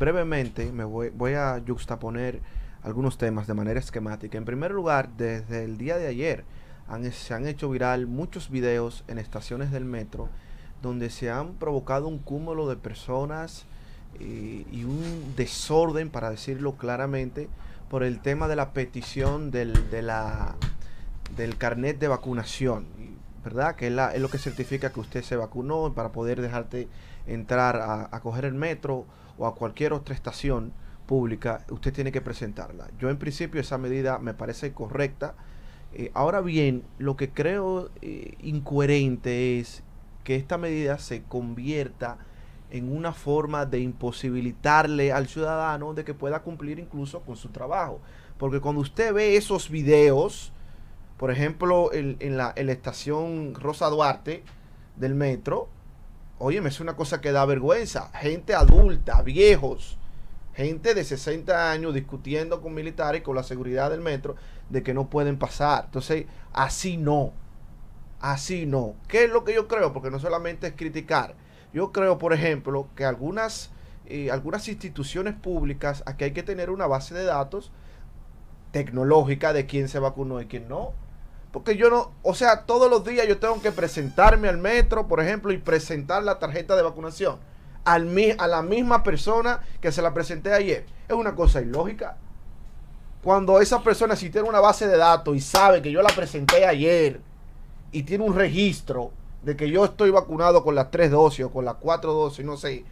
brevemente me voy, a juxtaponer algunos temas de manera esquemática. En primer lugar, desde el día de ayer se han hecho viral muchos videos en estaciones del metro donde se han provocado un cúmulo de personas eh, y un desorden, para decirlo claramente, por el tema de la petición del, del carnet de vacunación, ¿verdad? Que es, es lo que certifica que usted se vacunó para poder dejarte entrar a, a coger el metro o a cualquier otra estación pública, usted tiene que presentarla. Yo en principio esa medida me parece correcta. Eh, ahora bien, lo que creo eh, incoherente es que esta medida se convierta en una forma de imposibilitarle al ciudadano de que pueda cumplir incluso con su trabajo. Porque cuando usted ve esos videos, por ejemplo, la, en la, estación Rosa Duarte del metro, oye, es una cosa que da vergüenza. Gente adulta, viejos, gente de 60 años discutiendo con militares, con la seguridad del metro, de que no pueden pasar. Entonces, así no. Así no. ¿Qué es lo que yo creo? Porque no solamente es criticar. Yo creo, por ejemplo, que algunas, eh, algunas instituciones públicas, aquí hay que tener una base de datos tecnológica de quién se vacunó y quién no. Porque yo no, o sea, todos los días yo tengo que presentarme al metro, por ejemplo, y presentar la tarjeta de vacunación al, a la misma persona que se la presenté ayer. Es una cosa ilógica. Cuando esa persona, si tiene una base de datos y sabe que yo la presenté ayer y tiene un registro de que yo estoy vacunado con las tres dosis o con las cuatro dosis, no sé.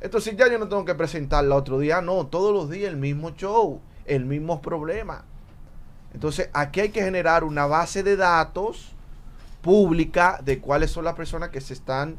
Entonces ya yo no tengo que presentarla otro día, no, todos los días el mismo show, el mismo problema. Entonces, aquí hay que generar una base de datos pública de cuáles son las personas que se están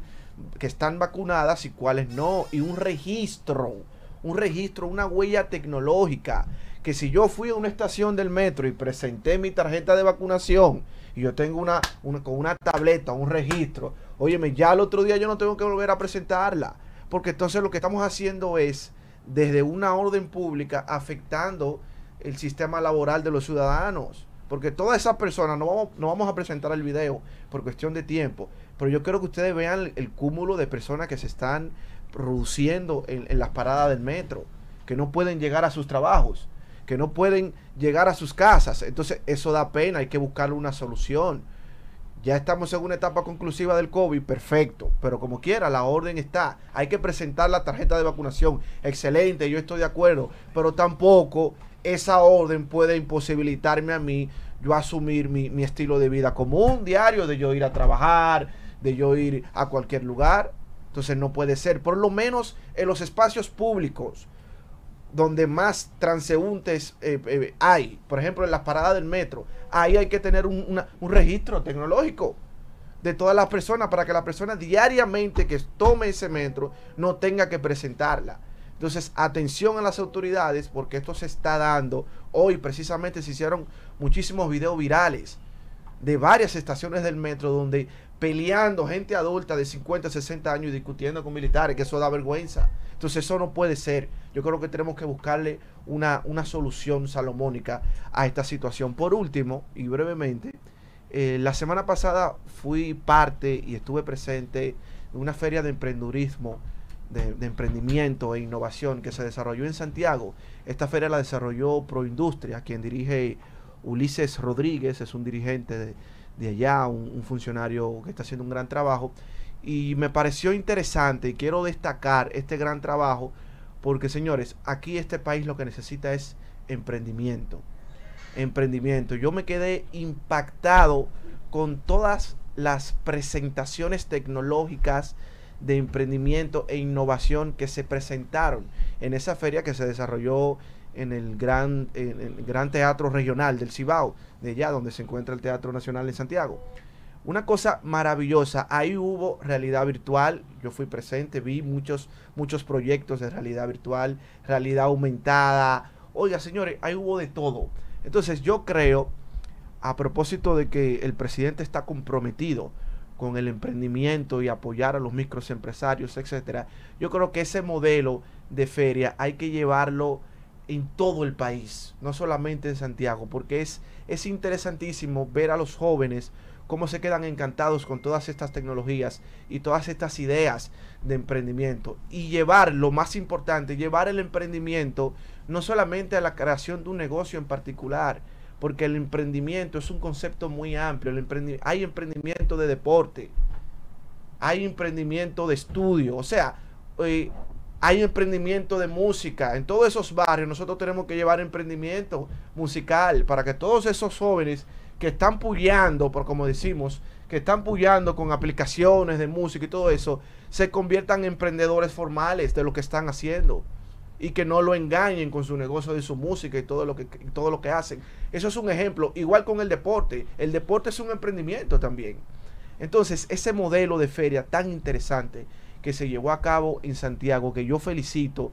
que están vacunadas y cuáles no y un registro, un registro, una huella tecnológica que si yo fui a una estación del metro y presenté mi tarjeta de vacunación y yo tengo una, una con una tableta, un registro, óyeme, ya el otro día yo no tengo que volver a presentarla, porque entonces lo que estamos haciendo es desde una orden pública afectando el sistema laboral de los ciudadanos. Porque todas esas personas, no vamos, no vamos a presentar el video por cuestión de tiempo, pero yo quiero que ustedes vean el, cúmulo de personas que se están produciendo en, en las paradas del metro, que no pueden llegar a sus trabajos, que no pueden llegar a sus casas. Entonces eso da pena, hay que buscar una solución. Ya estamos en una etapa conclusiva del COVID, perfecto, pero como quiera, la orden está. Hay que presentar la tarjeta de vacunación, excelente, yo estoy de acuerdo, pero tampoco esa orden puede imposibilitarme a mí yo asumir mi, estilo de vida común, diario, de yo ir a trabajar, de yo ir a cualquier lugar. Entonces no puede ser, por lo menos en los espacios públicos donde más transeúntes eh, eh, hay, por ejemplo en las paradas del metro, ahí hay que tener un, un registro tecnológico de todas las personas para que la persona diariamente que tome ese metro no tenga que presentarla. Entonces, atención a las autoridades porque esto se está dando. Hoy precisamente se hicieron muchísimos videos virales de varias estaciones del metro donde peleando gente adulta de 50, 60 años discutiendo con militares, que eso da vergüenza. Entonces eso no puede ser. Yo creo que tenemos que buscarle una, solución salomónica a esta situación. Por último, y brevemente, eh, la semana pasada fui parte y estuve presente en una feria de emprendurismo de, emprendimiento e innovación que se desarrolló en Santiago. Esta feria la desarrolló Proindustria, quien dirige Ulises Rodríguez, es un dirigente de, de allá, un, un, funcionario que está haciendo un gran trabajo. Y me pareció interesante y quiero destacar este gran trabajo porque, señores, aquí este país lo que necesita es emprendimiento. Emprendimiento. Yo me quedé impactado con todas las presentaciones tecnológicas, de emprendimiento e innovación que se presentaron en esa feria que se desarrolló en el gran, en el gran teatro regional del Cibao, de allá donde se encuentra el Teatro Nacional en Santiago. Una cosa maravillosa, ahí hubo realidad virtual, yo fui presente, vi muchos, muchos proyectos de realidad virtual, realidad aumentada. Oiga, señores, ahí hubo de todo. Entonces yo creo, a propósito de que el presidente está comprometido con el emprendimiento y apoyar a los microempresarios, etcétera. Yo creo que ese modelo de feria hay que llevarlo en todo el país, no solamente en Santiago, porque es, es interesantísimo ver a los jóvenes cómo se quedan encantados con todas estas tecnologías y todas estas ideas de emprendimiento. Y llevar lo más importante, llevar el emprendimiento no solamente a la creación de un negocio en particular, porque el emprendimiento es un concepto muy amplio. hay emprendimiento de deporte, hay emprendimiento de estudio, o sea, eh, hay emprendimiento de música. En todos esos barrios nosotros tenemos que llevar emprendimiento musical para que todos esos jóvenes que están pullando, por como decimos, que están pullando con aplicaciones de música y todo eso, se conviertan en emprendedores formales de lo que están haciendo y que no lo engañen con su negocio de su música y todo lo que todo lo que hacen. Eso es un ejemplo, igual con el deporte. El deporte es un emprendimiento también. Entonces, ese modelo de feria tan interesante que se llevó a cabo en Santiago, que yo felicito,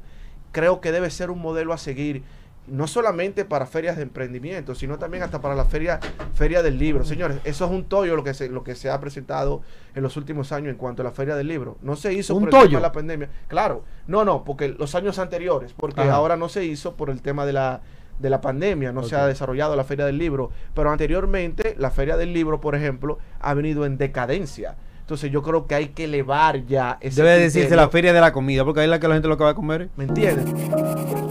creo que debe ser un modelo a seguir no solamente para ferias de emprendimiento, sino también hasta para la feria, feria del libro. Señores, eso es un tollo lo que, se, lo que se ha presentado en los últimos años en cuanto a la feria del libro. No se hizo ¿Un por de la pandemia. Claro, no, no, porque los años anteriores, porque ahora no se hizo por el tema de la, de la pandemia, no se ha desarrollado la feria del libro, pero anteriormente la feria del libro, por ejemplo, ha venido en decadencia. Entonces yo creo que hay que elevar ya Debe decirse la feria de la comida, porque ahí es la que la gente lo acaba de comer. ¿Me entiendes?